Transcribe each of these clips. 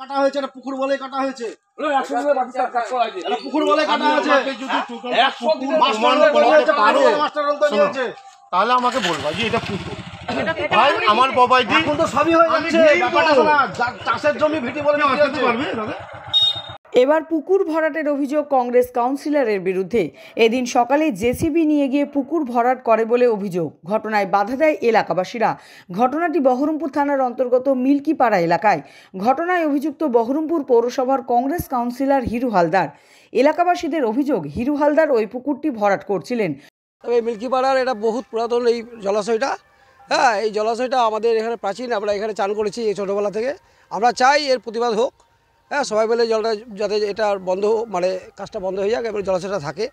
কাটা হয়েছে এটা পুকুর বলে কাটা হয়েছে পুকুর বলে কাটা হয়েছে হ্যাঁ? তাহলে আমাকে বলবা যে এটা পুকুর আমার বাবাই এখন তো সবই হয়ে যাচ্ছে চাষের জমি ভিটি বলে পারবে এবার পুকুর ভরাটের অভিযোগ কংগ্রেস কাউন্সিলরের বিরুদ্ধে এদিন সকালে জেসিবি নিয়ে গিয়ে পুকুর ভরাট করে বলে অভিযোগ ঘটনায় বাধা দেয় এলাকাবাসীরা ঘটনাটি বহরমপুর থানার অন্তর্গত মিল্কিপাড়া এলাকায় ঘটনায় অভিযুক্ত বহরমপুর পৌরসভার কংগ্রেস কাউন্সিলর হিরু হালদার এলাকাবাসীদের অভিযোগ হিরু হালদার ওই পুকুরটি ভরাট করছিলেন তবে মিল্কিপাড়ার এটা বহুত পুরাতন এই জলাশয়টা হ্যাঁ এই জলাশয়টা আমাদের এখানে প্রাচীন আমরা এখানে চান করেছি এই ছোটোবেলা থেকে আমরা চাই এর প্রতিবাদ হোক হ্যাঁ সবাই মিলে জলটা যাতে এটা বন্ধ মানে কাজটা বন্ধ হয়ে যাক এবার জলাশয়টা থাকে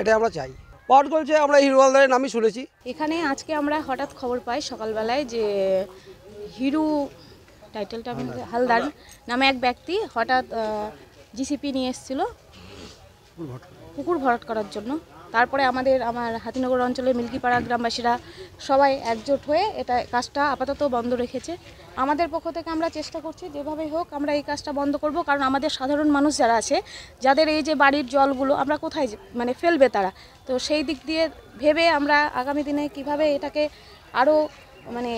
এটাই আমরা চাই পাট বলছে আমরা হিরোয়ালদারের নামই শুনেছি এখানে আজকে আমরা হঠাৎ খবর পাই সকালবেলায় যে হিরু টাইটেলটা হালদার নামে এক ব্যক্তি হঠাৎ জিসিপি নিয়ে এসেছিলো পুকুর ভরাট করার জন্য তারপরে আমাদের আমার হাতিনগর অঞ্চলের মিল্কিপাড়া গ্রামবাসীরা সবাই একজোট হয়ে এটা কাজটা আপাতত বন্ধ রেখেছে আমাদের পক্ষ থেকে আমরা চেষ্টা করছি যেভাবে হোক আমরা এই কাজটা বন্ধ করব কারণ আমাদের সাধারণ মানুষ যারা আছে যাদের এই যে বাড়ির জলগুলো আমরা কোথায় মানে ফেলবে তারা তো সেই দিক দিয়ে ভেবে আমরা আগামী দিনে কিভাবে এটাকে আরও মানে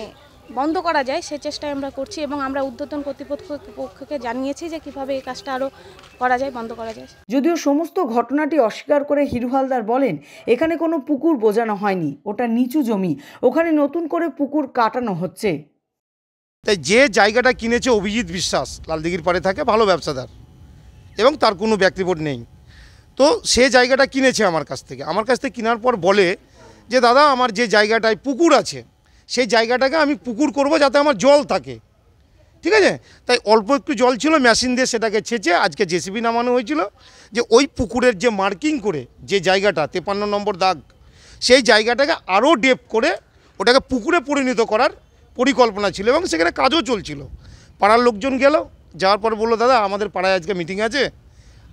বন্ধ করা যায় সে চেষ্টায় আমরা করছি এবং আমরা উদ্বোধন কর্তৃপক্ষকে জানিয়েছি যে কিভাবে এই কাজটা আরও করা যায় বন্ধ করা যায় যদিও সমস্ত ঘটনাটি অস্বীকার করে হিরু হালদার বলেন এখানে কোনো পুকুর বোঝানো হয়নি ওটা নিচু জমি ওখানে নতুন করে পুকুর কাটানো হচ্ছে তাই যে জায়গাটা কিনেছে অভিজিৎ বিশ্বাস লালদিঘির পরে থাকে ভালো ব্যবসাদার এবং তার কোনো ব্যক্তিবোর্ড নেই তো সে জায়গাটা কিনেছে আমার কাছ থেকে আমার কাছ থেকে কেনার পর বলে যে দাদা আমার যে জায়গাটায় পুকুর আছে সেই জায়গাটাকে আমি পুকুর করব যাতে আমার জল থাকে ঠিক আছে তাই অল্প একটু জল ছিল মেশিন দিয়ে সেটাকে ছেঁচে আজকে জেসিবি নামানো হয়েছিল যে ওই পুকুরের যে মার্কিং করে যে জায়গাটা তেপান্ন নম্বর দাগ সেই জায়গাটাকে আরও ডেপ করে ওটাকে পুকুরে পরিণত করার পরিকল্পনা ছিল এবং সেখানে কাজও চলছিল পাড়ার লোকজন গেল যাওয়ার পর বললো দাদা আমাদের পাড়ায় আজকে মিটিং আছে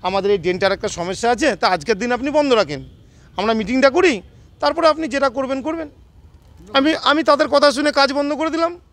আমাদের এই ড্রেনটার একটা সমস্যা আছে তা আজকের দিন আপনি বন্ধ রাখেন আমরা মিটিংটা করি তারপরে আপনি যেটা করবেন করবেন আমি আমি তাদের কথা শুনে কাজ বন্ধ করে দিলাম